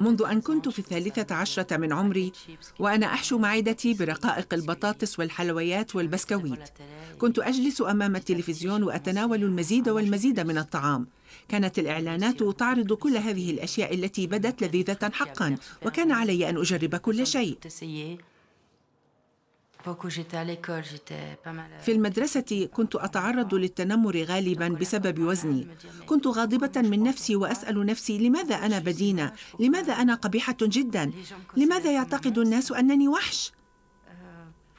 منذ أن كنت في الثالثة عشرة من عمري وأنا أحشو معدتي برقائق البطاطس والحلويات والبسكويت كنت أجلس أمام التلفزيون وأتناول المزيد والمزيد من الطعام كانت الإعلانات تعرض كل هذه الأشياء التي بدت لذيذة حقا وكان علي أن أجرب كل شيء Euh, في المدرسة كنت أتعرض للتنمر غالبا بسبب وزني كنت غاضبة من نفسي وأسأل نفسي لماذا أنا بدينة؟ لماذا أنا قبيحة جدا؟ لماذا يعتقد الناس أنني وحش؟ euh,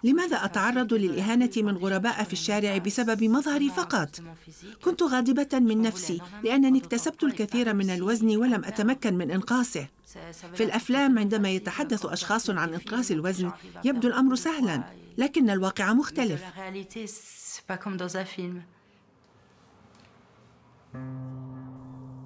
لماذا أتعرض للإهانة من غرباء في الشارع ah, بسبب مظهري فقط؟ كنت غاضبة من نفسي لأنني اكتسبت الكثير من الوزن ولم أتمكن من إنقاصه في الافلام عندما يتحدث اشخاص عن انقاص الوزن يبدو الامر سهلا لكن الواقع مختلف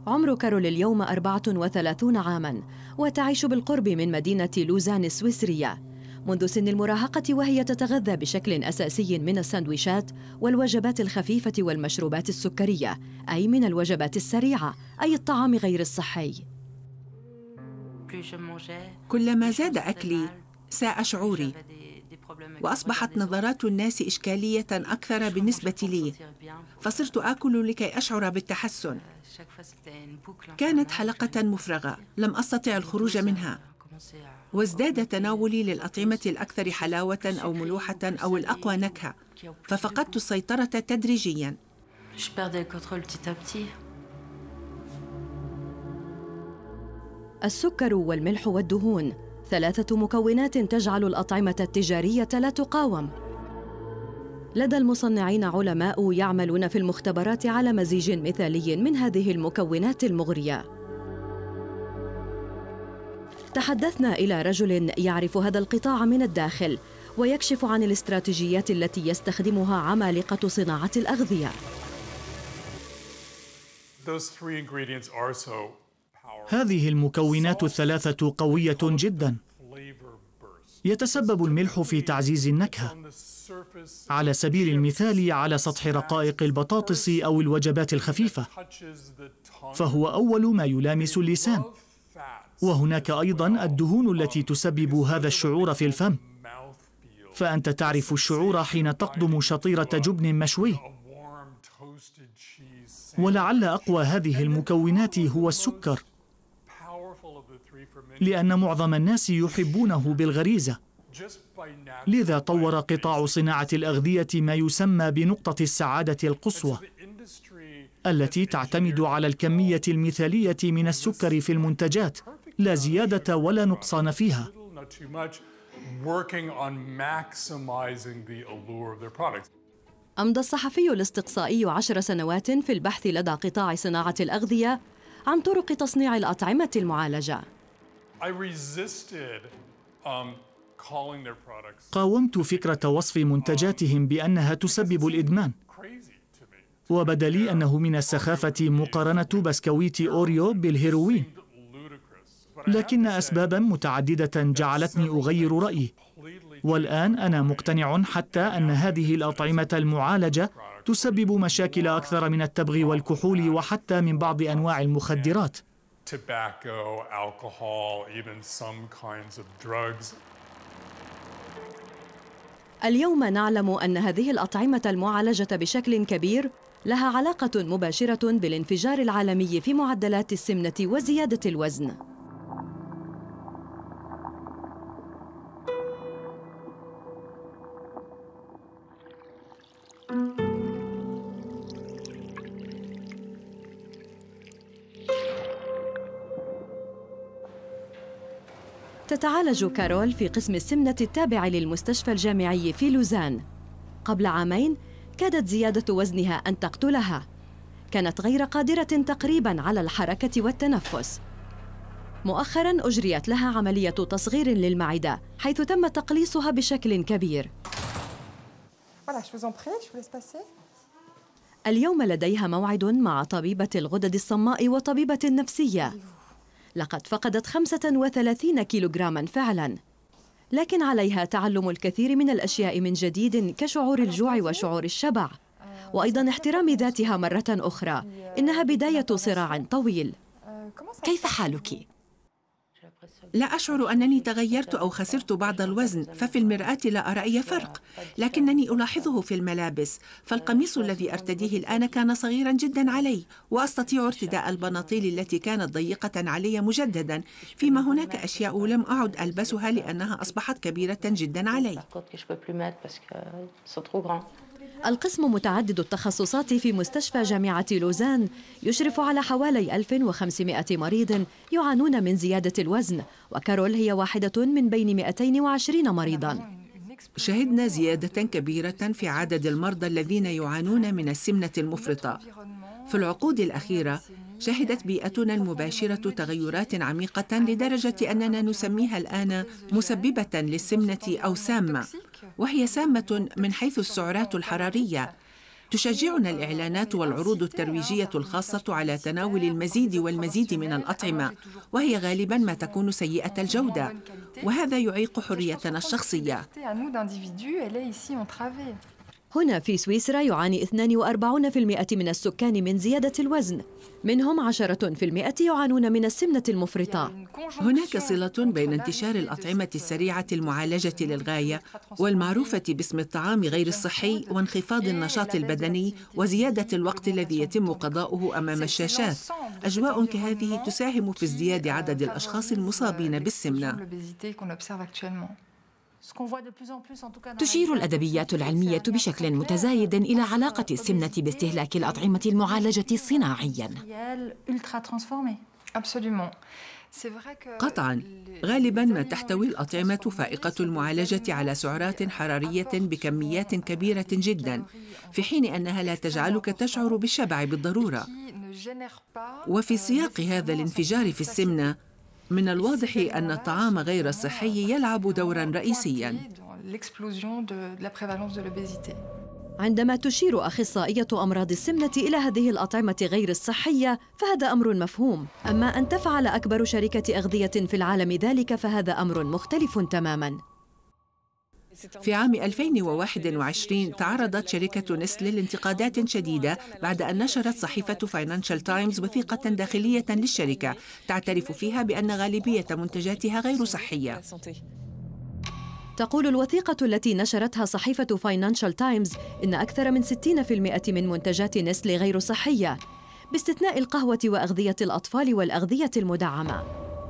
عمر كارول اليوم 34 عاما وتعيش بالقرب من مدينة لوزان السويسرية منذ سن المراهقة وهي تتغذى بشكل أساسي من السندويشات والوجبات الخفيفة والمشروبات السكرية أي من الوجبات السريعة أي الطعام غير الصحي كلما زاد أكلي ساء شعوري وأصبحت نظرات الناس إشكالية أكثر بالنسبة لي فصرت آكل لكي أشعر بالتحسن euh, كانت حلقة مفرغة لم أستطع الخروج منها وازداد تناولي للأطعمة الأكثر حلاوة أو ملوحة أو الأقوى نكهة ففقدت السيطرة تدريجياً السكر والملح والدهون ثلاثة مكونات تجعل الأطعمة التجارية لا تقاوم. لدى المصنعين علماء يعملون في المختبرات على مزيج مثالي من هذه المكونات المغرية. تحدثنا إلى رجل يعرف هذا القطاع من الداخل ويكشف عن الاستراتيجيات التي يستخدمها عمالقة صناعة الأغذية. Those three ingredients are so هذه المكونات الثلاثة قوية جدا يتسبب الملح في تعزيز النكهة على سبيل المثال على سطح رقائق البطاطس أو الوجبات الخفيفة فهو أول ما يلامس اللسان وهناك أيضا الدهون التي تسبب هذا الشعور في الفم فأنت تعرف الشعور حين تقدم شطيرة جبن مشوي ولعل أقوى هذه المكونات هو السكر لأن معظم الناس يحبونه بالغريزة لذا طور قطاع صناعة الأغذية ما يسمى بنقطة السعادة القصوى التي تعتمد على الكمية المثالية من السكر في المنتجات لا زيادة ولا نقصان فيها أمضى الصحفي الاستقصائي عشر سنوات في البحث لدى قطاع صناعة الأغذية عن طرق تصنيع الأطعمة المعالجة Um, قاومت فكرة وصف منتجاتهم بأنها تسبب الإدمان وبدا لي أنه من السخافة مقارنة بسكويت أوريو بالهيروين لكن أسبابا متعددة جعلتني أغير رأيي والآن أنا مقتنع حتى أن هذه الأطعمة المعالجة تسبب مشاكل أكثر من التبغ والكحول وحتى من بعض أنواع المخدرات tobacco, alcohol, even some kinds of drugs. اليوم نعلم أن هذه الأطعمة المعالجة بشكل كبير لها علاقة مباشرة بالانفجار العالمي في معدلات السمنة وزيادة الوزن. تتعالج كارول في قسم السمنة التابع للمستشفى الجامعي في لوزان قبل عامين كادت زيادة وزنها أن تقتلها كانت غير قادرة تقريبا على الحركة والتنفس مؤخرا أجريت لها عملية تصغير للمعدة حيث تم تقليصها بشكل كبير اليوم لديها موعد مع طبيبة الغدد الصماء وطبيبة نفسية لقد فقدت 35 كيلوغراما فعلا لكن عليها تعلم الكثير من الأشياء من جديد كشعور الجوع وشعور الشبع وأيضا احترام ذاتها مرة أخرى إنها بداية صراع طويل كيف حالك؟ لا أشعر أنني تغيرت أو خسرت بعض الوزن ففي المرآة لا أرى أي فرق لكنني ألاحظه في الملابس فالقميص الذي أرتديه الآن كان صغيرا جدا علي وأستطيع ارتداء البناطيل التي كانت ضيقة علي مجددا فيما هناك أشياء لم أعد ألبسها لأنها أصبحت كبيرة جدا علي القسم متعدد التخصصات في مستشفى جامعة لوزان يشرف على حوالي 1500 مريض يعانون من زيادة الوزن وكارول هي واحدة من بين 220 مريضاً شهدنا زيادة كبيرة في عدد المرضى الذين يعانون من السمنة المفرطة في العقود الأخيرة شهدت بيئتنا المباشرة تغيرات عميقة لدرجة أننا نسميها الآن مسببة للسمنة أو سامة وهي سامة من حيث السعرات الحرارية تشجعنا الإعلانات والعروض الترويجية الخاصة على تناول المزيد والمزيد من الأطعمة وهي غالبا ما تكون سيئة الجودة وهذا يعيق حريتنا الشخصية هنا في سويسرا يعاني 42% من السكان من زيادة الوزن منهم 10% يعانون من السمنة المفرطة هناك صلة بين انتشار الأطعمة السريعة المعالجة للغاية والمعروفة باسم الطعام غير الصحي وانخفاض النشاط البدني وزيادة الوقت الذي يتم قضاؤه أمام الشاشات أجواء كهذه تساهم في ازدياد عدد الأشخاص المصابين بالسمنة تشير الأدبيات العلمية بشكل متزايد إلى علاقة السمنة باستهلاك الأطعمة المعالجة صناعياً. قطعا غالبا ما تحتوي الاطعمه فائقه المعالجه على سعرات حراريه بكميات كبيره جدا في حين انها لا تجعلك تشعر بالشبع بالضروره وفي euh, سياق هذا الانفجار في السمنه من الواضح أن الطعام غير الصحي يلعب دورا رئيسيا عندما تشير أخصائية أمراض السمنة إلى هذه الأطعمة غير الصحية فهذا أمر مفهوم أما أن تفعل أكبر شركة أغذية في العالم ذلك فهذا أمر مختلف تماماً في عام 2021 تعرضت شركة نسل لانتقادات شديدة بعد أن نشرت صحيفة فاينانشال تايمز وثيقة داخلية للشركة تعترف فيها بأن غالبية منتجاتها غير صحية تقول الوثيقة التي نشرتها صحيفة فاينانشال تايمز إن أكثر من 60% من منتجات نسل غير صحية باستثناء القهوة وأغذية الأطفال والأغذية المدعمة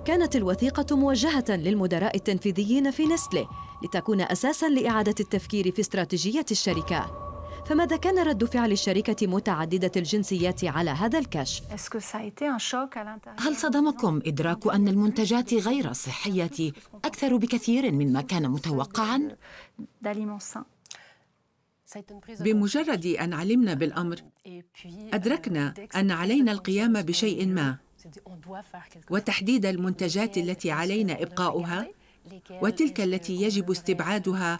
كانت الوثيقة موجهة للمدراء التنفيذيين في نسله لتكون أساساً لإعادة التفكير في استراتيجية الشركة فماذا كان رد فعل الشركة متعددة الجنسيات على هذا الكشف؟ هل صدمكم إدراك أن المنتجات غير الصحية أكثر بكثير مما كان متوقعاً؟ بمجرد أن علمنا بالأمر أدركنا أن علينا القيام بشيء ما وتحديد المنتجات التي علينا إبقاؤها وتلك التي يجب استبعادها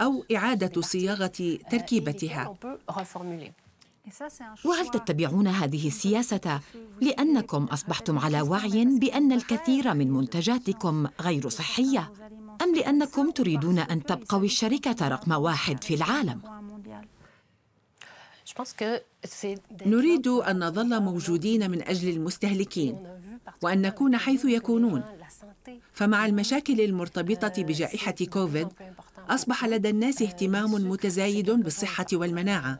أو إعادة صياغة تركيبتها وهل تتبعون هذه السياسة لأنكم أصبحتم على وعي بأن الكثير من منتجاتكم غير صحية أم لأنكم تريدون أن تبقوا الشركة رقم واحد في العالم؟ نريد أن نظل موجودين من أجل المستهلكين وأن نكون حيث يكونون فمع المشاكل المرتبطة بجائحة كوفيد أصبح لدى الناس اهتمام متزايد بالصحة والمناعة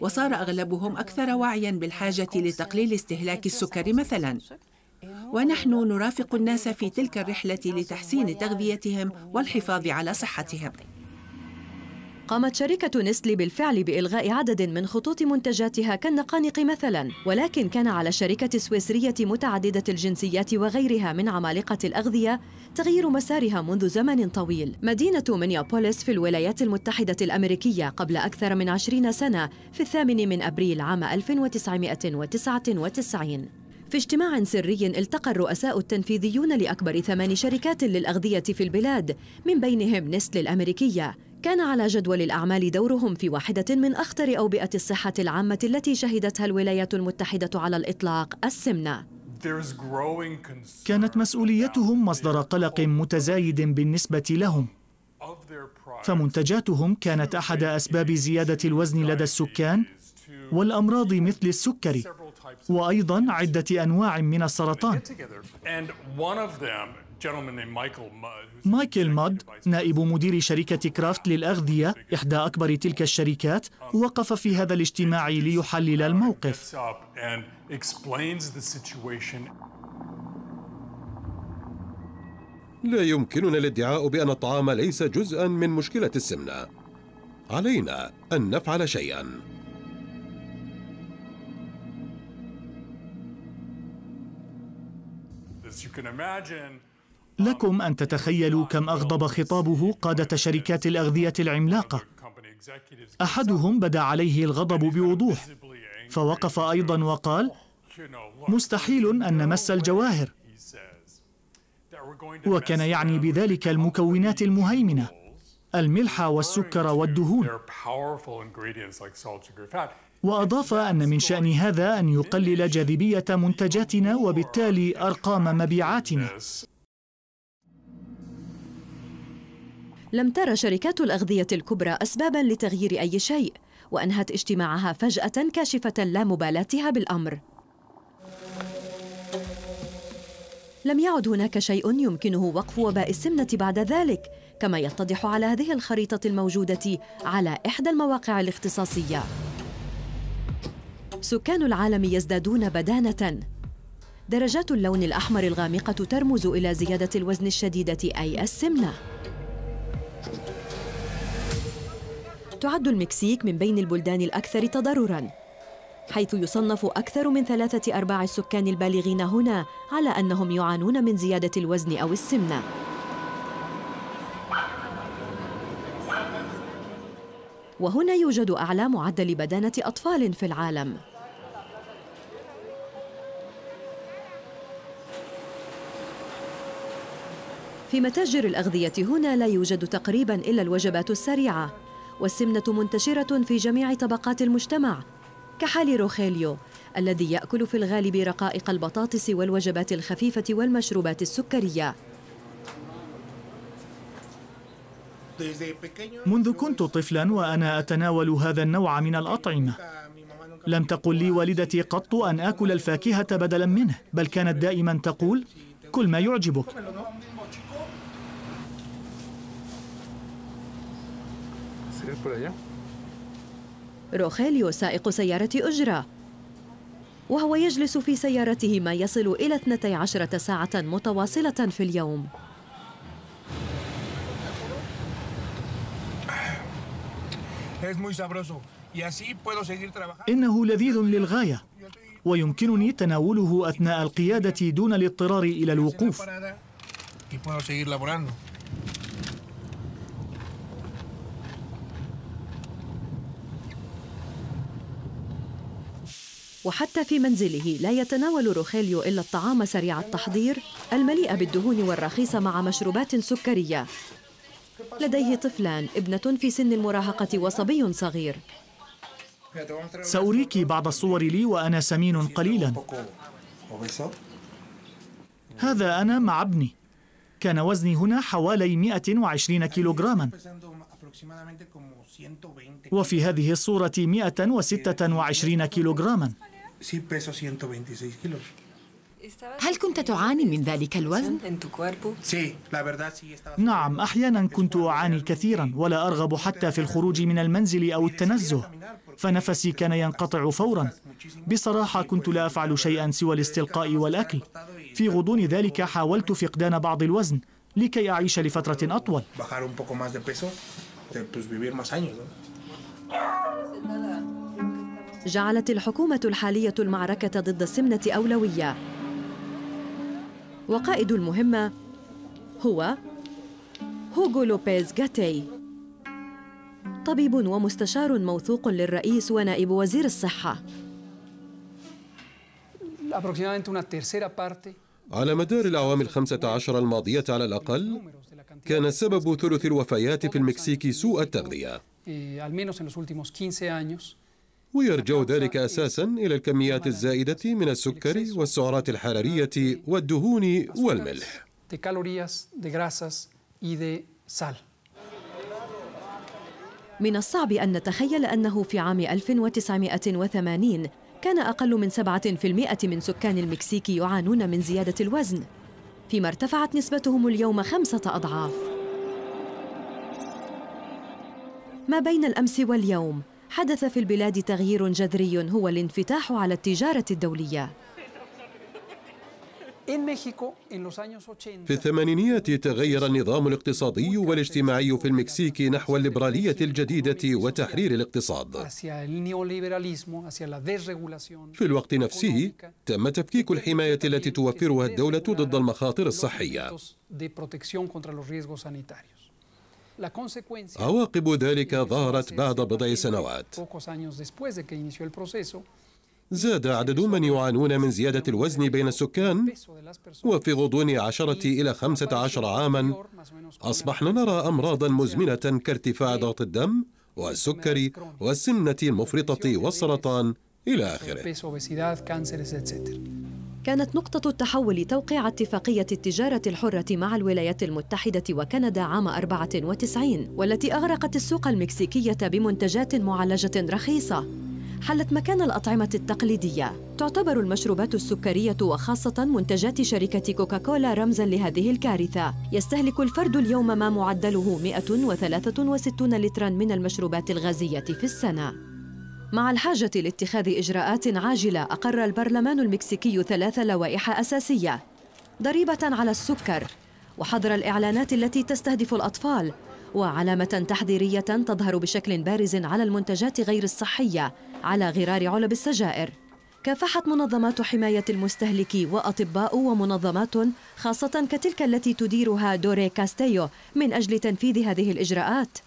وصار أغلبهم أكثر وعيا بالحاجة لتقليل استهلاك السكر مثلا ونحن نرافق الناس في تلك الرحلة لتحسين تغذيتهم والحفاظ على صحتهم قامت شركة نسلي بالفعل بإلغاء عدد من خطوط منتجاتها كالنقانق مثلا ولكن كان على الشركة السويسرية متعددة الجنسيات وغيرها من عمالقة الأغذية تغيير مسارها منذ زمن طويل مدينة مينيابوليس في الولايات المتحدة الأمريكية قبل أكثر من عشرين سنة في الثامن من أبريل عام 1999 في اجتماع سري التقى الرؤساء التنفيذيون لأكبر ثمان شركات للأغذية في البلاد من بينهم نسل الأمريكية كان على جدول الأعمال دورهم في واحدة من أخطر أوبئة الصحة العامة التي شهدتها الولايات المتحدة على الإطلاق السمنة كانت مسؤوليتهم مصدر قلق متزايد بالنسبة لهم فمنتجاتهم كانت أحد أسباب زيادة الوزن لدى السكان والأمراض مثل السكري وأيضا عدة أنواع من السرطان مايكل ماد نائب مدير شركة كرافت للأغذية إحدى أكبر تلك الشركات um, وقف في هذا الاجتماع ليحلل uh, الموقف لا يمكننا الادعاء بأن الطعام ليس جزءا من مشكلة السمنة علينا أن نفعل شيئا as you can imagine, لكم أن تتخيلوا كم أغضب خطابه قادة شركات الأغذية العملاقة أحدهم بدا عليه الغضب بوضوح فوقف أيضا وقال مستحيل أن نمس الجواهر وكان يعني بذلك المكونات المهيمنة الملح والسكر والدهون وأضاف أن من شأن هذا أن يقلل جاذبية منتجاتنا وبالتالي أرقام مبيعاتنا لم ترى شركات الأغذية الكبرى أسبابا لتغيير أي شيء وأنهت اجتماعها فجأة كاشفة لا مبالاتها بالأمر لم يعد هناك شيء يمكنه وقف وباء السمنة بعد ذلك كما يتضح على هذه الخريطة الموجودة على إحدى المواقع الاختصاصية سكان العالم يزدادون بدانة درجات اللون الأحمر الغامقة ترمز إلى زيادة الوزن الشديدة أي السمنة تعد المكسيك من بين البلدان الأكثر تضرراً حيث يصنف أكثر من ثلاثة أرباع السكان البالغين هنا على أنهم يعانون من زيادة الوزن أو السمنة وهنا يوجد أعلى معدل بدانة أطفال في العالم في متاجر الأغذية هنا لا يوجد تقريباً إلا الوجبات السريعة والسمنة منتشرة في جميع طبقات المجتمع كحال روخيليو الذي يأكل في الغالب رقائق البطاطس والوجبات الخفيفة والمشروبات السكرية منذ كنت طفلا وأنا أتناول هذا النوع من الأطعمة لم تقل لي والدتي قط أن آكل الفاكهة بدلا منه بل كانت دائما تقول كل ما يعجبك روخيليو سائق سيارة أجرة وهو يجلس في سيارته ما يصل إلى 12 ساعة متواصلة في اليوم إنه لذيذ للغاية ويمكنني تناوله أثناء القيادة دون الاضطرار إلى الوقوف وحتى في منزله لا يتناول روخيليو إلا الطعام سريع التحضير المليء بالدهون والرخيص مع مشروبات سكرية لديه طفلان ابنة في سن المراهقة وصبي صغير سأريك بعض الصور لي وأنا سمين قليلا هذا أنا مع ابني كان وزني هنا حوالي 120 كيلوغراما وفي هذه الصورة 126 كيلوغراما sí peso 126 kilos. هل كنت تعاني من ذلك الوزن؟ نعم أحيانا كنت أعاني كثيرا ولا أرغب حتى في الخروج من المنزل أو التنزه فنفسي كان ينقطع فورا بصراحة كنت لا أفعل شيئا سوى الاستلقاء والأكل في غضون ذلك حاولت فقدان بعض الوزن لكي أعيش لفترة أطول جعلت الحكومة الحالية المعركة ضد السمنة أولوية وقائد المهمة هو هوغو لوبيز غاتي طبيب ومستشار موثوق للرئيس ونائب وزير الصحة على مدار الأعوام الخمسة عشر الماضية على الأقل كان سبب ثلث الوفيات في المكسيك سوء التغذية eh, ويرجع ذلك أساسا إلى الكميات الزائدة من السكر والسعرات الحرارية والدهون والملح من الصعب أن نتخيل أنه في عام 1980 كان أقل من 7% من سكان المكسيك يعانون من زيادة الوزن فيما ارتفعت نسبتهم اليوم خمسة أضعاف ما بين الأمس واليوم حدث في البلاد تغيير جذري هو الانفتاح على التجارة الدولية في الثمانينيات تغير النظام الاقتصادي والاجتماعي في المكسيك نحو الليبرالية الجديدة وتحرير الاقتصاد في الوقت نفسه تم تفكيك الحماية التي توفرها الدولة ضد المخاطر الصحية عواقب ذلك ظهرت بعد بضع سنوات زاد عدد من يعانون من زيادة الوزن بين السكان وفي غضون عشرة إلى خمسة عشر عاما أصبحنا نرى أمراضا مزمنة كارتفاع ضغط الدم والسكري والسمنة المفرطة والسرطان إلى آخره كانت نقطة التحول توقيع اتفاقية التجارة الحرة مع الولايات المتحدة وكندا عام 94 والتي أغرقت السوق المكسيكية بمنتجات معالجة رخيصة حلت مكان الأطعمة التقليدية تعتبر المشروبات السكرية وخاصة منتجات شركة كوكاكولا رمزاً لهذه الكارثة يستهلك الفرد اليوم ما معدله 163 لتراً من المشروبات الغازية في السنة مع الحاجة لاتخاذ إجراءات عاجلة أقر البرلمان المكسيكي ثلاث لوائح أساسية ضريبة على السكر وحظر الإعلانات التي تستهدف الأطفال وعلامة تحذيرية تظهر بشكل بارز على المنتجات غير الصحية على غرار علب السجائر كافحت منظمات حماية المستهلك وأطباء ومنظمات خاصة كتلك التي تديرها دوري كاستيو من أجل تنفيذ هذه الإجراءات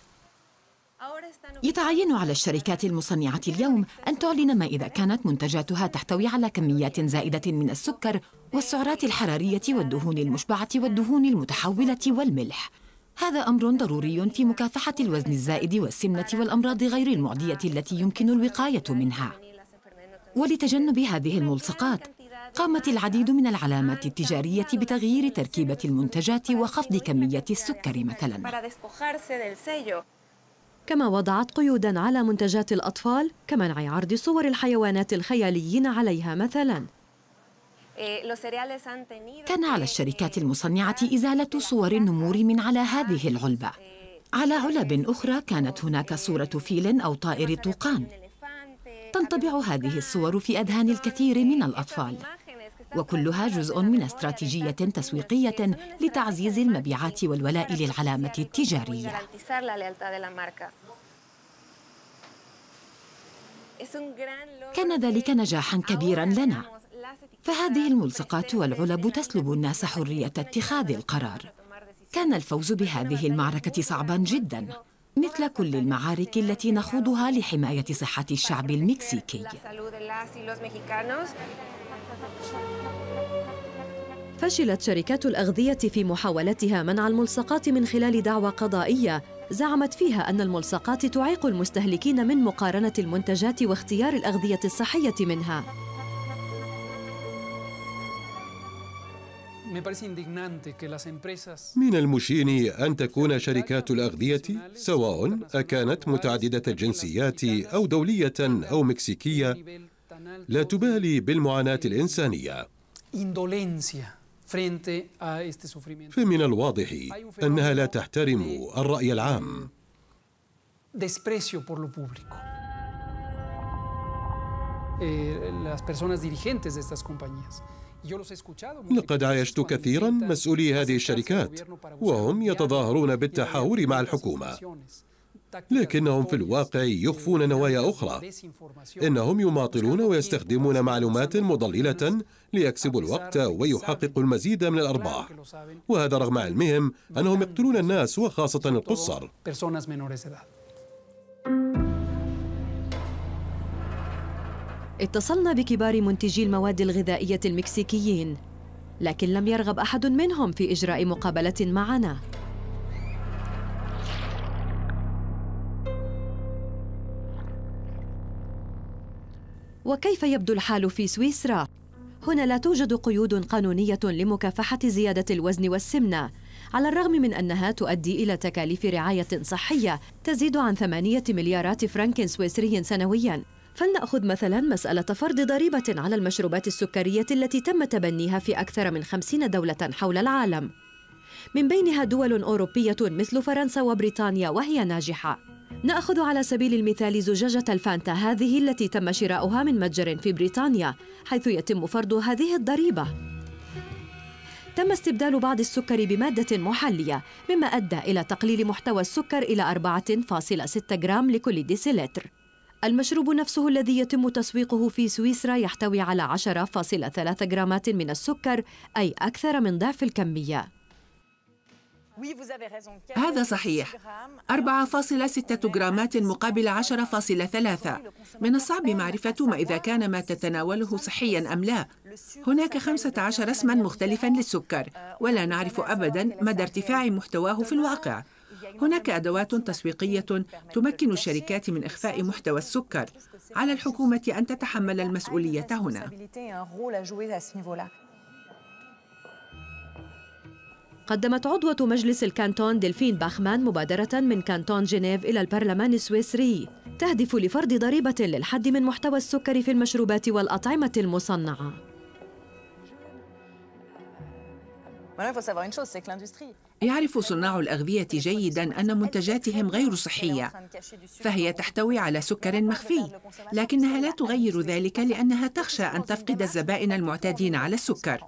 يتعين على الشركات المصنعة اليوم أن تعلن ما إذا كانت منتجاتها تحتوي على كميات زائدة من السكر والسعرات الحرارية والدهون المشبعة والدهون المتحولة والملح هذا أمر ضروري في مكافحة الوزن الزائد والسمنة والأمراض غير المعدية التي يمكن الوقاية منها ولتجنب هذه الملصقات قامت العديد من العلامات التجارية بتغيير تركيبة المنتجات وخفض كمية السكر مثلاً كما وضعت قيودا على منتجات الأطفال كمنع عرض صور الحيوانات الخياليين عليها مثلاً كان على الشركات المصنعة إزالة صور النمور من على هذه العلبة على علب أخرى كانت هناك صورة فيل أو طائر طوقان تنطبع هذه الصور في أذهان الكثير من الأطفال وكلها جزء من استراتيجية تسويقية لتعزيز المبيعات والولاء للعلامة التجارية كان ذلك نجاحا كبيرا لنا فهذه الملصقات والعلب تسلب الناس حرية اتخاذ القرار كان الفوز بهذه المعركة صعبا جدا مثل كل المعارك التي نخوضها لحماية صحة الشعب المكسيكي فشلت شركات الأغذية في محاولتها منع الملصقات من خلال دعوى قضائية زعمت فيها أن الملصقات تعيق المستهلكين من مقارنة المنتجات واختيار الأغذية الصحية منها. من المشين أن تكون شركات الأغذية سواء أكانت متعددة الجنسيات أو دولية أو مكسيكية لا تبالي بالمعاناة الإنسانية. فمن الواضح أنها لا تحترم الرأي العام eh, لقد عايشت كثيرا مسؤولي هذه الشركات وهم يتظاهرون بالتحاور مع الحكومة لكنهم في الواقع يخفون نوايا أخرى إنهم يماطلون ويستخدمون معلومات مضللة ليكسبوا الوقت ويحققوا المزيد من الأرباح وهذا رغم علمهم أنهم يقتلون الناس وخاصة القصر اتصلنا بكبار منتجي المواد الغذائية المكسيكيين لكن لم يرغب أحد منهم في إجراء مقابلة معنا وكيف يبدو الحال في سويسرا؟ هنا لا توجد قيود قانونية لمكافحة زيادة الوزن والسمنة على الرغم من أنها تؤدي إلى تكاليف رعاية صحية تزيد عن ثمانية مليارات فرنك سويسري سنوياً فلنأخذ مثلا مسألة فرض ضريبة على المشروبات السكرية التي تم تبنيها في أكثر من خمسين دولة حول العالم من بينها دول أوروبية مثل فرنسا وبريطانيا وهي ناجحة ناخذ على سبيل المثال زجاجه الفانتا هذه التي تم شراؤها من متجر في بريطانيا حيث يتم فرض هذه الضريبه تم استبدال بعض السكر بماده محليه مما ادى الى تقليل محتوى السكر الى 4.6 جرام لكل ديسيلتر المشروب نفسه الذي يتم تسويقه في سويسرا يحتوي على 10.3 جرامات من السكر اي اكثر من ضعف الكميه هذا صحيح 4.6 جرامات مقابل 10.3 من الصعب معرفة ما إذا كان ما تتناوله صحيا أم لا هناك 15 اسما مختلفا للسكر euh, ولا نعرف أبدا مدى ارتفاع محتواه في الواقع هناك أدوات تسويقية تمكن الشركات من إخفاء محتوى السكر على الحكومة أن تتحمل المسؤولية هنا قدمت عضوة مجلس الكانتون دلفين باخمان مبادرة من كانتون جنيف إلى البرلمان السويسري تهدف لفرض ضريبة للحد من محتوى السكر في المشروبات والأطعمة المصنعة يعرف صناع الأغذية جيدا أن منتجاتهم غير صحية فهي تحتوي على سكر مخفي لكنها لا تغير ذلك لأنها تخشى أن تفقد الزبائن المعتادين على السكر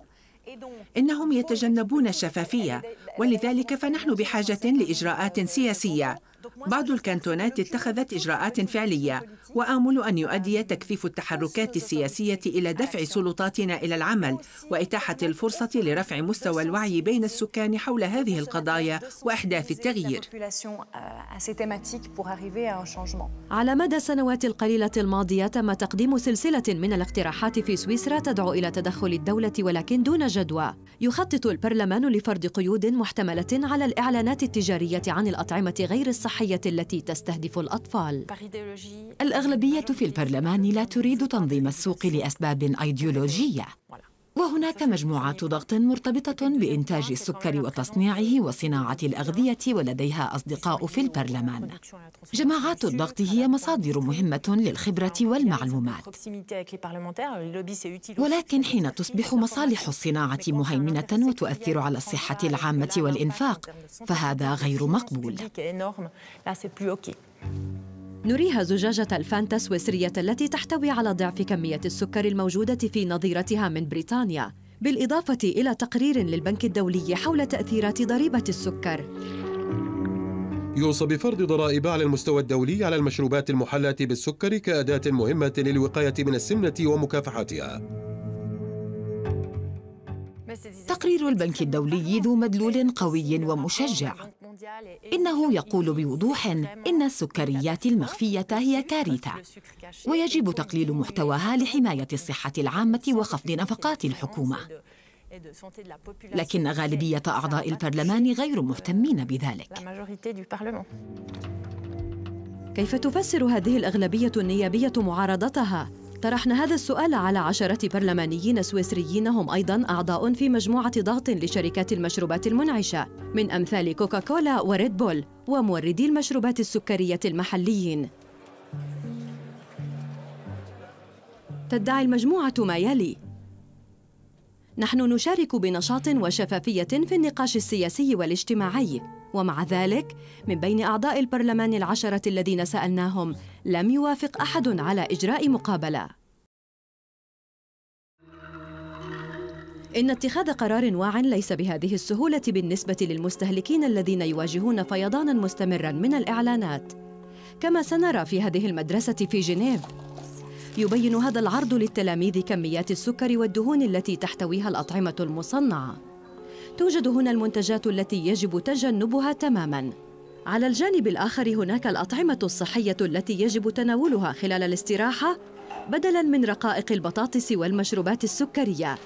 إنهم يتجنبون الشفافية ولذلك فنحن بحاجة لإجراءات سياسية بعض الكانتونات اتخذت إجراءات فعلية وآمل أن يؤدي تكثيف التحركات السياسية إلى دفع سلطاتنا إلى العمل وإتاحة الفرصة لرفع مستوى الوعي بين السكان حول هذه القضايا وإحداث التغيير على مدى السنوات القليلة الماضية تم تقديم سلسلة من الاقتراحات في سويسرا تدعو إلى تدخل الدولة ولكن دون جدوى يخطط البرلمان لفرض قيود محتملة على الإعلانات التجارية عن الأطعمة غير الصحية الجنسية التي تستهدف الأطفال الأغلبية في البرلمان لا تريد تنظيم السوق لأسباب أيديولوجية وهناك مجموعات ضغط مرتبطة بإنتاج السكر وتصنيعه وصناعة الأغذية ولديها أصدقاء في البرلمان. جماعات الضغط هي مصادر مهمة للخبرة والمعلومات. ولكن حين تصبح مصالح الصناعة مهيمنة وتؤثر على الصحة العامة والإنفاق، فهذا غير مقبول. نريها زجاجة الفانتا السويسرية التي تحتوي على ضعف كمية السكر الموجودة في نظيرتها من بريطانيا بالإضافة إلى تقرير للبنك الدولي حول تأثيرات ضريبة السكر يوصى بفرض ضرائب على المستوى الدولي على المشروبات المحلاة بالسكر كأداة مهمة للوقاية من السمنة ومكافحتها تقرير البنك الدولي ذو مدلول قوي ومشجع إنه يقول بوضوح إن السكريات المخفية هي كارثة ويجب تقليل محتواها لحماية الصحة العامة وخفض نفقات الحكومة لكن غالبية أعضاء البرلمان غير مهتمين بذلك كيف تفسر هذه الأغلبية النيابية معارضتها طرحنا هذا السؤال على عشرة برلمانيين سويسريين هم أيضا أعضاء في مجموعة ضغط لشركات المشروبات المنعشة من أمثال كوكاكولا وريد بول وموردي المشروبات السكرية المحليين تدعي المجموعة ما يلي نحن نشارك بنشاط وشفافية في النقاش السياسي والاجتماعي ومع ذلك من بين أعضاء البرلمان العشرة الذين سألناهم لم يوافق أحد على إجراء مقابلة إن اتخاذ قرار واع ليس بهذه السهولة بالنسبة للمستهلكين الذين يواجهون فيضانا مستمرا من الإعلانات كما سنرى في هذه المدرسة في جنيف يبين هذا العرض للتلاميذ كميات السكر والدهون التي تحتويها الأطعمة المصنعة توجد هنا المنتجات التي يجب تجنبها تماماً على الجانب الآخر هناك الأطعمة الصحية التي يجب تناولها خلال الاستراحة بدلاً من رقائق البطاطس والمشروبات السكرية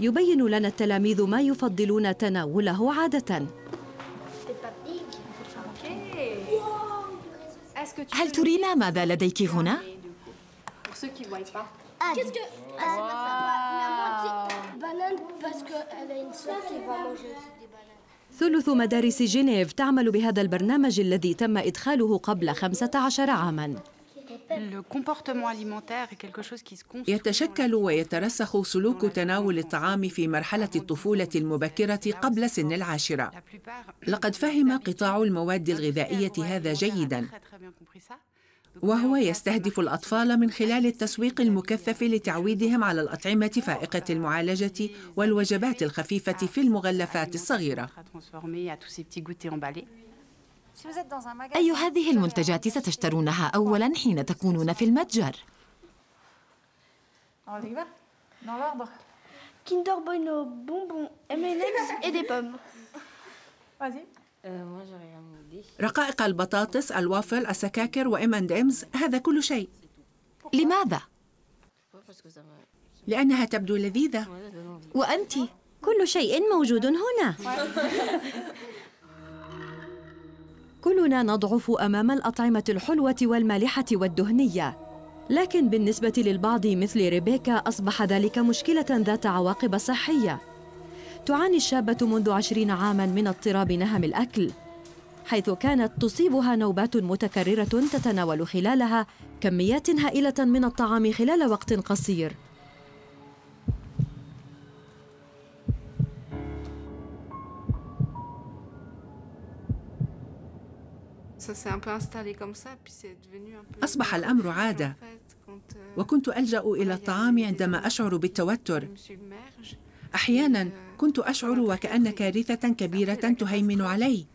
يبين لنا التلاميذ ما يفضلون تناوله عادة هل ترين ماذا لديك هنا؟ Qu'est-ce que. Wow. ثلث مدارس جنيف تعمل بهذا البرنامج الذي تم إدخاله قبل 15 عاماً. يتشكل ويترسخ سلوك تناول الطعام في مرحلة الطفولة المبكرة قبل سن العاشرة. لقد فهم قطاع المواد الغذائية هذا جيداً. وهو يستهدف الأطفال من خلال التسويق المكثف لتعويدهم على الأطعمة فائقة المعالجة والوجبات الخفيفة في المغلفات الصغيرة أي هذه المنتجات ستشترونها أولا حين تكونون في المتجر؟ Kinder Bueno, bonbons, M&M's et des pommes. Vas-y. رقائق البطاطس الوافل السكاكر وام اند امز هذا كل شيء لماذا لانها تبدو لذيذه وانت كل شيء موجود هنا كلنا نضعف امام الاطعمه الحلوه والمالحه والدهنيه لكن بالنسبه للبعض مثل ريبيكا اصبح ذلك مشكله ذات عواقب صحيه تعاني الشابة منذ عشرين عاما من اضطراب نهم الأكل حيث كانت تصيبها نوبات متكررة تتناول خلالها كميات هائلة من الطعام خلال وقت قصير أصبح الأمر عادة euh, وكنت ألجأ إلى الطعام عندما أشعر بالتوتر أحيانا euh, كنت أشعر وكأن كارثة كبيرة تهيمن علي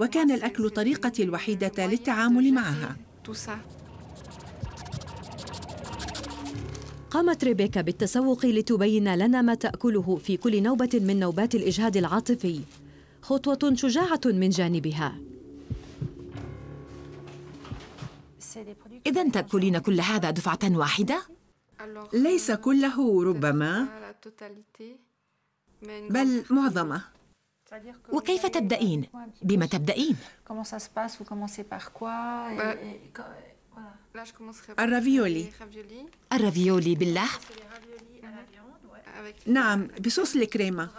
وكان الأكل طريقتي الوحيدة للتعامل معها قامت ريبيكا بالتسوق لتبين لنا ما تأكله في كل نوبة من نوبات الإجهاد العاطفي خطوة شجاعة من جانبها إذا تأكلين كل هذا دفعة واحدة؟ ليس كله ربما بل معظمه وكيف تبدأين؟ بما تبدأين؟ الرافيولي الرافيولي باللحم؟ نعم بصوص الكريمة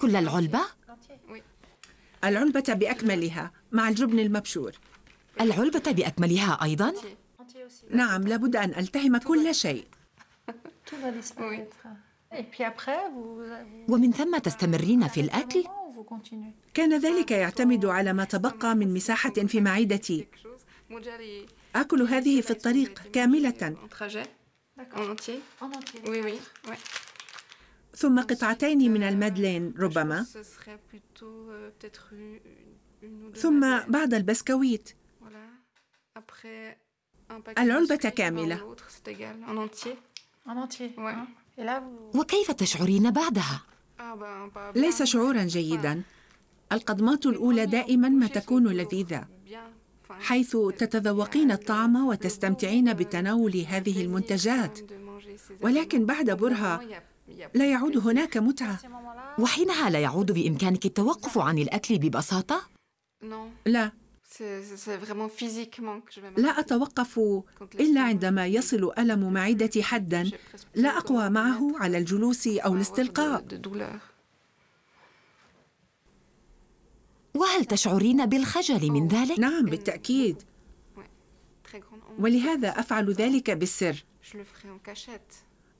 كل العلبة؟ العلبة بأكملها مع الجبن المبشور العلبة بأكملها أيضا؟ نعم لابد أن ألتهم كل شيء ومن ثم تستمرين في الأكل؟ كان ذلك يعتمد على ما تبقى من مساحة في معدتي آكل هذه في الطريق كاملة ثم قطعتين من المادلين ربما euh, ثم بعض البسكويت العلبة كاملة وكيف تشعرين بعدها؟ ليس شعورا جيدا القضمات الأولى دائما ما تكون لذيذة حيث تتذوقين الطعم وتستمتعين بتناول هذه المنتجات ولكن بعد برهة لا يعود هناك متعة وحينها لا يعود بإمكانك التوقف عن الأكل ببساطة؟ لا لا أتوقف إلا عندما يصل ألم معدتي حدا لا أقوى معه على الجلوس أو الاستلقاء وهل تشعرين بالخجل من oh, ذلك؟ نعم بالتأكيد ولهذا أفعل ذلك بالسر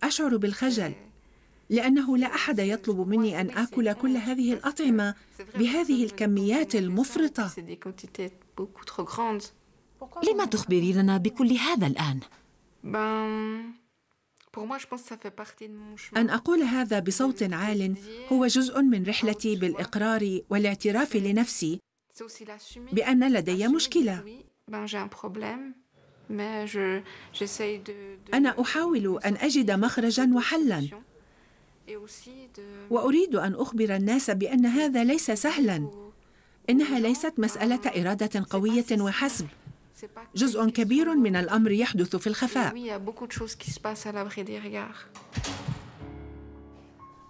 أشعر بالخجل لأنه لا أحد يطلب مني أن آكل كل هذه الأطعمة بهذه الكميات المفرطة لما تخبريننا بكل هذا الآن؟ أن أقول هذا بصوت عال هو جزء من رحلتي بالإقرار والاعتراف لنفسي بأن لدي مشكلة أنا أحاول أن أجد مخرجا وحلا واريد ان اخبر الناس بان هذا ليس سهلا انها ليست مساله اراده قويه وحسب جزء كبير من الامر يحدث في الخفاء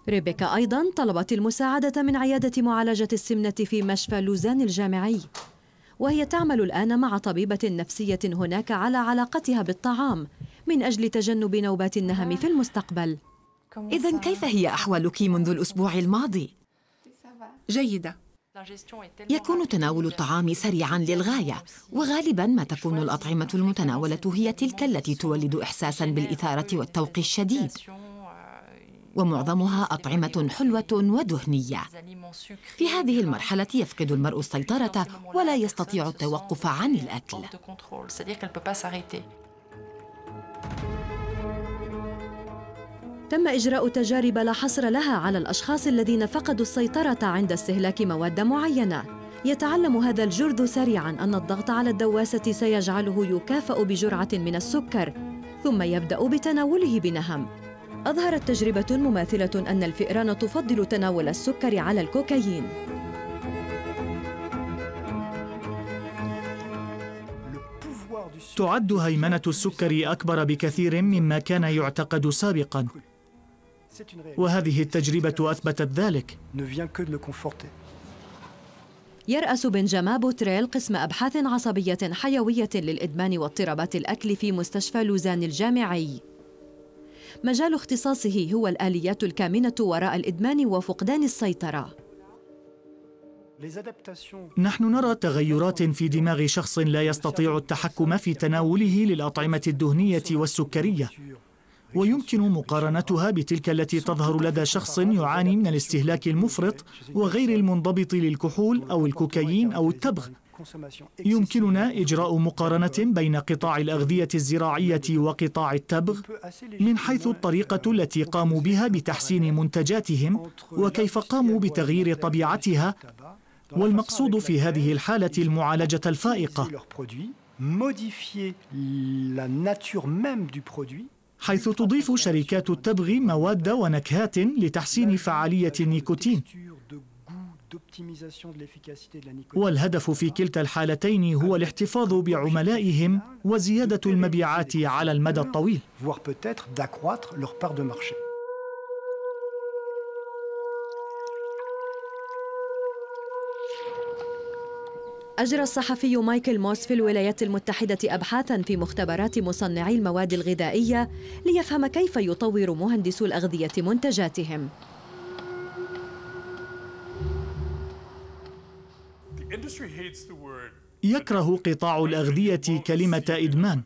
ريبيكا ايضا طلبت المساعده من عياده معالجه السمنه في مشفى لوزان الجامعي وهي تعمل الان مع طبيبه نفسيه هناك على علاقتها بالطعام من اجل تجنب نوبات النهم في المستقبل إذا كيف هي أحوالك منذ الأسبوع الماضي؟ جيدة يكون تناول الطعام سريعا للغايه وغالبا ما تكون الاطعمه المتناوله هي تلك التي تولد احساسا بالاثاره والتوق الشديد ومعظمها اطعمه حلوه ودهنيه في هذه المرحله يفقد المرء السيطره ولا يستطيع التوقف عن الاكل تم إجراء تجارب لا حصر لها على الأشخاص الذين فقدوا السيطرة عند استهلاك مواد معينة يتعلم هذا الجرذ سريعا أن الضغط على الدواسة سيجعله يكافأ بجرعة من السكر ثم يبدأ بتناوله بنهم أظهرت تجربة مماثلة أن الفئران تفضل تناول السكر على الكوكايين تعد هيمنة السكر أكبر بكثير مما كان يعتقد سابقاً وهذه التجربة أثبتت ذلك يرأس بنجاما بوتريل قسم أبحاث عصبية حيوية للإدمان واضطرابات الأكل في مستشفى لوزان الجامعي مجال اختصاصه هو الآليات الكامنة وراء الإدمان وفقدان السيطرة نحن نرى تغيرات في دماغ شخص لا يستطيع التحكم في تناوله للأطعمة الدهنية والسكرية ويمكن مقارنتها بتلك التي تظهر لدى شخص يعاني من الاستهلاك المفرط وغير المنضبط للكحول أو الكوكايين أو التبغ يمكننا إجراء مقارنة بين قطاع الأغذية الزراعية وقطاع التبغ من حيث الطريقة التي قاموا بها بتحسين منتجاتهم وكيف قاموا بتغيير طبيعتها والمقصود في هذه الحالة المعالجة الفائقة حيث تضيف شركات التبغ مواد ونكهات لتحسين فعالية النيكوتين والهدف في كلتا الحالتين هو الاحتفاظ بعملائهم وزيادة المبيعات على المدى الطويل أجرى الصحفي مايكل موس في الولايات المتحدة أبحاثا في مختبرات مصنعي المواد الغذائية ليفهم كيف يطور مهندسو الأغذية منتجاتهم يكره قطاع الأغذية كلمة إدمان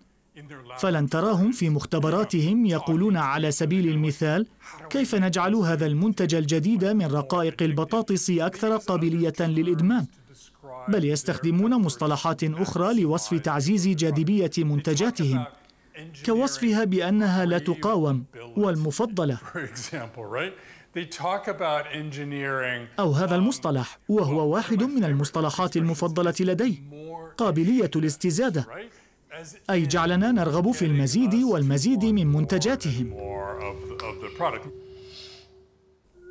فلن تراهم في مختبراتهم يقولون على سبيل المثال كيف نجعل هذا المنتج الجديد من رقائق البطاطس أكثر قابلية للإدمان بل يستخدمون مصطلحات أخرى لوصف تعزيز جاذبية منتجاتهم كوصفها بأنها لا تقاوم والمفضلة أو هذا المصطلح وهو واحد من المصطلحات المفضلة لدي قابلية الاستزادة أي جعلنا نرغب في المزيد والمزيد من منتجاتهم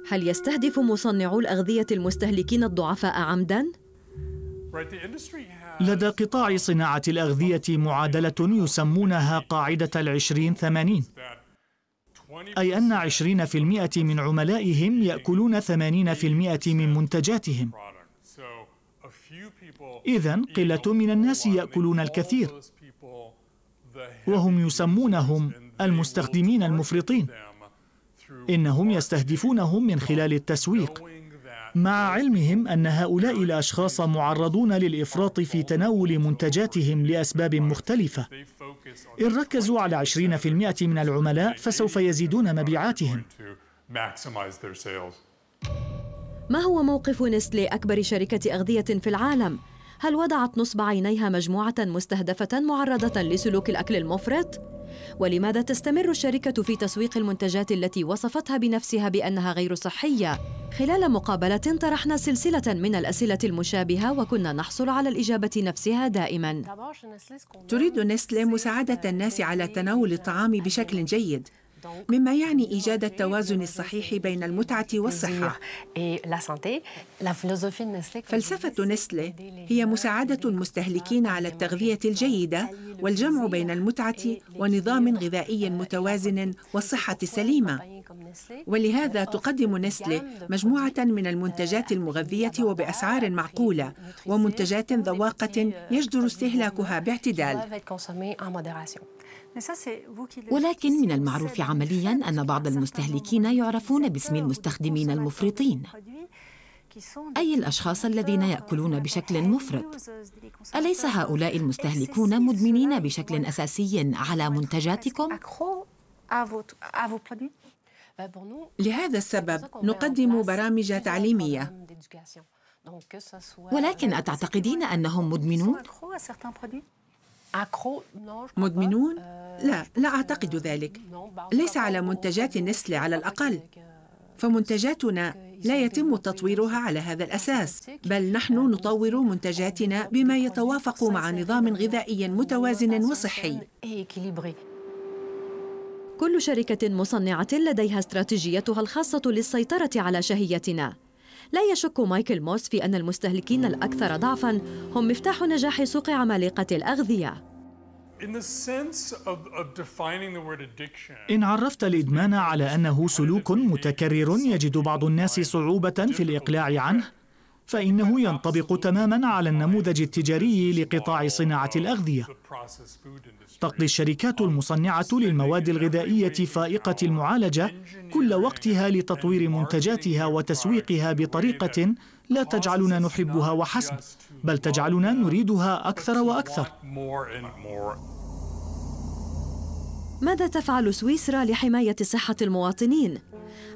هل يستهدف مصنعو الأغذية المستهلكين الضعفاء عمداً؟ لدى قطاع صناعة الأغذية معادلة يسمونها قاعدة العشرين ثمانين أي أن عشرين في المئة من عملائهم يأكلون ثمانين في المئة من منتجاتهم إذا قلة من الناس يأكلون الكثير وهم يسمونهم المستخدمين المفرطين إنهم يستهدفونهم من خلال التسويق مع علمهم أن هؤلاء الأشخاص معرضون للإفراط في تناول منتجاتهم لأسباب مختلفة إن ركزوا على 20% من العملاء فسوف يزيدون مبيعاتهم ما هو موقف نستلي أكبر شركة أغذية في العالم؟ هل وضعت نصب عينيها مجموعة مستهدفة معرضة لسلوك الأكل المفرط؟ ولماذا تستمر الشركة في تسويق المنتجات التي وصفتها بنفسها بأنها غير صحية؟ خلال مقابلة طرحنا سلسلة من الأسئلة المشابهة وكنا نحصل على الإجابة نفسها دائما تريد نسلي مساعدة الناس على تناول الطعام بشكل جيد مما يعني إيجاد التوازن الصحيح بين المتعة euh, والصحة فلسفة نسله هي مساعدة المستهلكين على التغذية الجيدة والجمع بين المتعة ونظام غذائي متوازن والصحة السليمة ولهذا تقدم نسله مجموعة من المنتجات euh, المغذية وبأسعار معقولة ومنتجات ذواقة euh, يجدر استهلاكها باعتدال ولكن من المعروف عمليا أن بعض المستهلكين يعرفون باسم المستخدمين المفرطين أي الأشخاص الذين يأكلون بشكل مفرط أليس هؤلاء المستهلكون مدمنين بشكل أساسي على منتجاتكم؟ لهذا السبب نقدم برامج تعليمية ولكن أتعتقدين أنهم مدمنون؟ مدمنون؟ آه، لا لا أعتقد ذلك ليس على منتجات نسل على الأقل آه، فمنتجاتنا لا يتم تطويرها على هذا الأساس بل نحن نطور منتجاتنا بما يتوافق مع نظام غذائي متوازن وصحي كل شركة مصنعة لديها استراتيجيتها الخاصة للسيطرة على شهيتنا لا يشك مايكل موس في أن المستهلكين الأكثر ضعفاً هم مفتاح نجاح سوق عمالقة الأغذية إن عرفت الإدمان على أنه سلوك متكرر يجد بعض الناس صعوبة في الإقلاع عنه فإنه ينطبق تماما على النموذج التجاري لقطاع صناعة الأغذية. تقضي الشركات المصنعة للمواد الغذائية فائقة المعالجة كل وقتها لتطوير منتجاتها وتسويقها بطريقة لا تجعلنا نحبها وحسب، بل تجعلنا نريدها أكثر وأكثر. ماذا تفعل سويسرا لحماية صحة المواطنين؟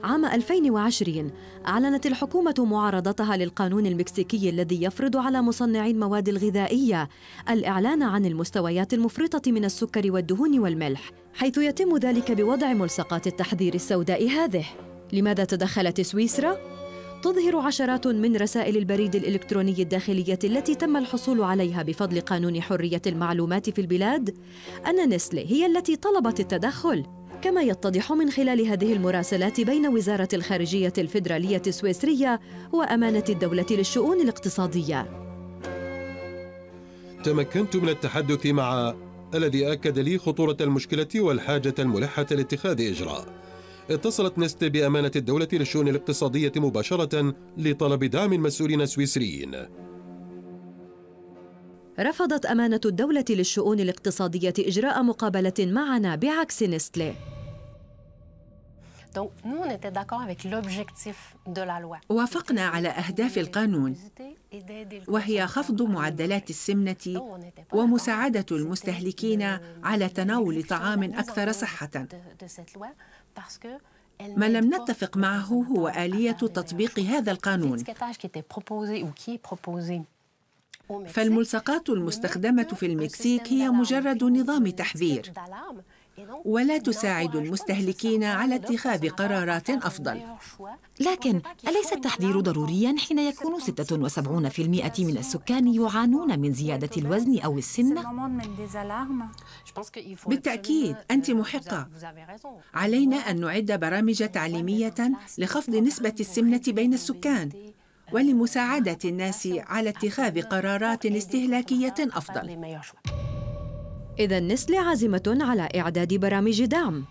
عام 2020 أعلنت الحكومة معارضتها للقانون المكسيكي الذي يفرض على مصنعي المواد الغذائية الإعلان عن المستويات المفرطة من السكر والدهون والملح حيث يتم ذلك بوضع ملصقات التحذير السوداء هذه لماذا تدخلت سويسرا؟ تظهر عشرات من رسائل البريد الإلكتروني الداخلية التي تم الحصول عليها بفضل قانون حرية المعلومات في البلاد أن نسلي هي التي طلبت التدخل كما يتضح من خلال هذه المراسلات بين وزارة الخارجية الفيدرالية السويسرية وأمانة الدولة للشؤون الاقتصادية تمكنت من التحدث مع الذي أكد لي خطورة المشكلة والحاجة الملحة لاتخاذ إجراء اتصلت نست بأمانة الدولة للشؤون الاقتصادية مباشرة لطلب دعم المسؤولين السويسريين رفضت أمانة الدولة للشؤون الاقتصادية إجراء مقابلة معنا بعكس نستلي Donc, nous, on était d'accord avec l'objectif de la loi. وافقنا على أهداف القانون وهي خفض معدلات السمنة ومساعدة المستهلكين على تناول طعام أكثر صحة. ما لم نتفق معه هو آلية تطبيق هذا القانون. فالملصقات المستخدمة في المكسيك هي مجرد نظام تحذير ولا تساعد المستهلكين على اتخاذ قرارات أفضل لكن أليس التحذير ضروريا حين يكون 76% من السكان يعانون من زيادة الوزن أو السن؟ بالتأكيد أنت محقة علينا أن نعد برامج تعليمية لخفض نسبة السمنة بين السكان ولمساعدة الناس على اتخاذ قرارات استهلاكية أفضل إذا نسلي عازمة على إعداد برامج دعم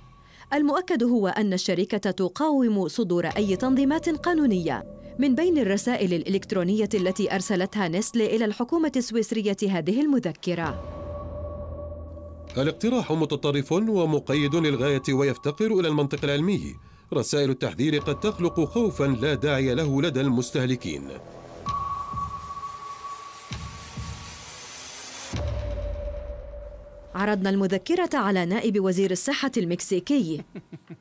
المؤكد هو أن الشركة تقاوم صدور أي تنظيمات قانونية من بين الرسائل الإلكترونية التي أرسلتها نسلي إلى الحكومة السويسرية هذه المذكرة الاقتراح متطرف ومقيد للغاية ويفتقر إلى المنطق العلمي رسائل التحذير قد تخلق خوفا لا داعي له لدى المستهلكين عرضنا المذكرة على نائب وزير الصحة المكسيكي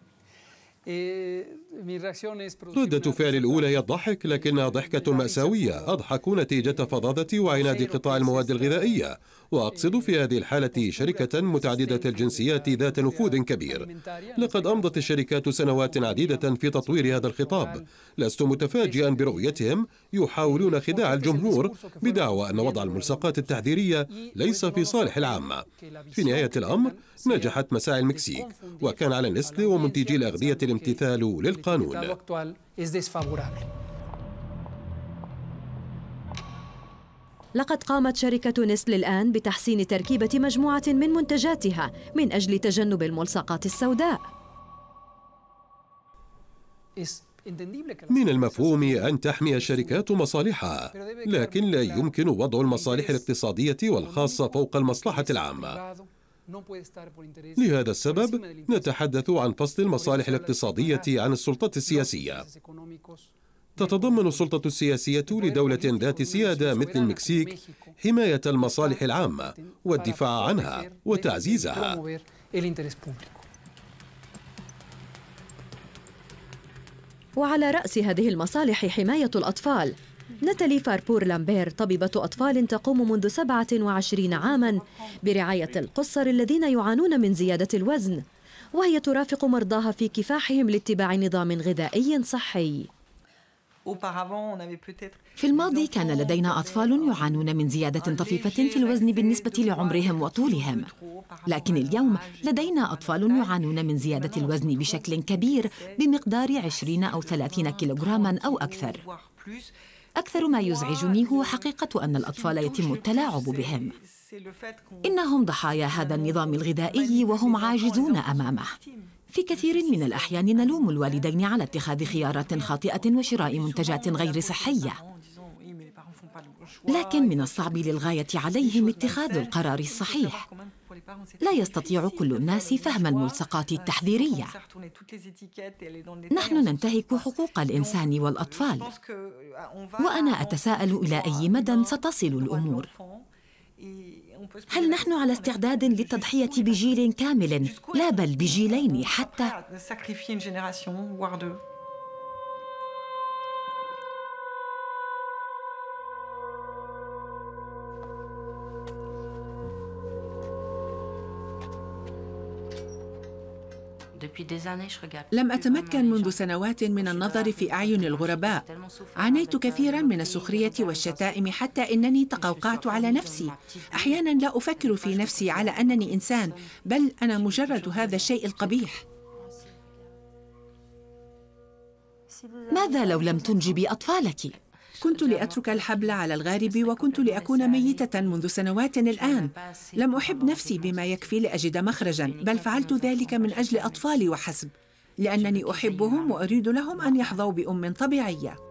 إيه، ردة فعلي الأولى هي الضحك لكنها أيوة، ضحكة مأساوية أضحكوا نتيجة فظاظة أيوة. وعناد قطاع المواد الغذائية وأقصد في هذه الحالة أيوة. شركة متعددة الجنسيات ذات نفوذ كبير لقد أمضت الشركات سنوات عديدة في تطوير هذا الخطاب لست متفاجئا برؤيتهم يحاولون خداع الجمهور بدعوى أن وضع الملصقات التحذيرية ليس في صالح العامة في نهاية الأمر نجحت مساعي المكسيك وكان على نسل ومنتجي الأغذية الامتثال للقطاع القانون لقد قامت شركة نسل الآن بتحسين تركيبة مجموعة من منتجاتها من أجل تجنب الملصقات السوداء من المفهوم أن تحمي الشركات مصالحها لكن لا يمكن وضع المصالح الاقتصادية والخاصة فوق المصلحة العامة لهذا السبب نتحدث عن فصل المصالح الاقتصادية عن السلطة السياسية تتضمن السلطة السياسية لدولة ذات سيادة مثل المكسيك حماية المصالح العامة والدفاع عنها وتعزيزها وعلى رأس هذه المصالح حماية الأطفال ناتالي فاربور لامبير طبيبة أطفال تقوم منذ 27 عاما برعاية القصر الذين يعانون من زيادة الوزن وهي ترافق مرضاها في كفاحهم لاتباع نظام غذائي صحي في الماضي كان لدينا أطفال يعانون من زيادة طفيفة في الوزن بالنسبة لعمرهم وطولهم لكن اليوم لدينا أطفال يعانون من زيادة الوزن بشكل كبير بمقدار 20 أو 30 كيلوغراما أو أكثر أكثر ما يزعجني هو حقيقة أن الأطفال يتم التلاعب بهم إنهم ضحايا هذا النظام الغذائي وهم عاجزون أمامه في كثير من الأحيان نلوم الوالدين على اتخاذ خيارات خاطئة وشراء منتجات غير صحية لكن من الصعب للغاية عليهم اتخاذ القرار الصحيح لا يستطيع كل الناس فهم الملصقات التحذيرية نحن ننتهك حقوق الإنسان والأطفال وأنا أتساءل إلى أي مدى ستصل الأمور هل نحن على استعداد للتضحية بجيل كامل لا بل بجيلين حتى لم أتمكن منذ سنوات من النظر في أعين الغرباء عانيت كثيرا من السخرية والشتائم حتى إنني تقوقعت على نفسي أحيانا لا أفكر في نفسي على أنني إنسان بل أنا مجرد هذا الشيء القبيح ماذا لو لم تنجبي أطفالك؟ كنت لأترك الحبل على الغارب وكنت لأكون ميتة منذ سنوات الآن لم أحب نفسي بما يكفي لأجد مخرجا بل فعلت ذلك من أجل أطفالي وحسب لأنني أحبهم وأريد لهم أن يحظوا بأم طبيعية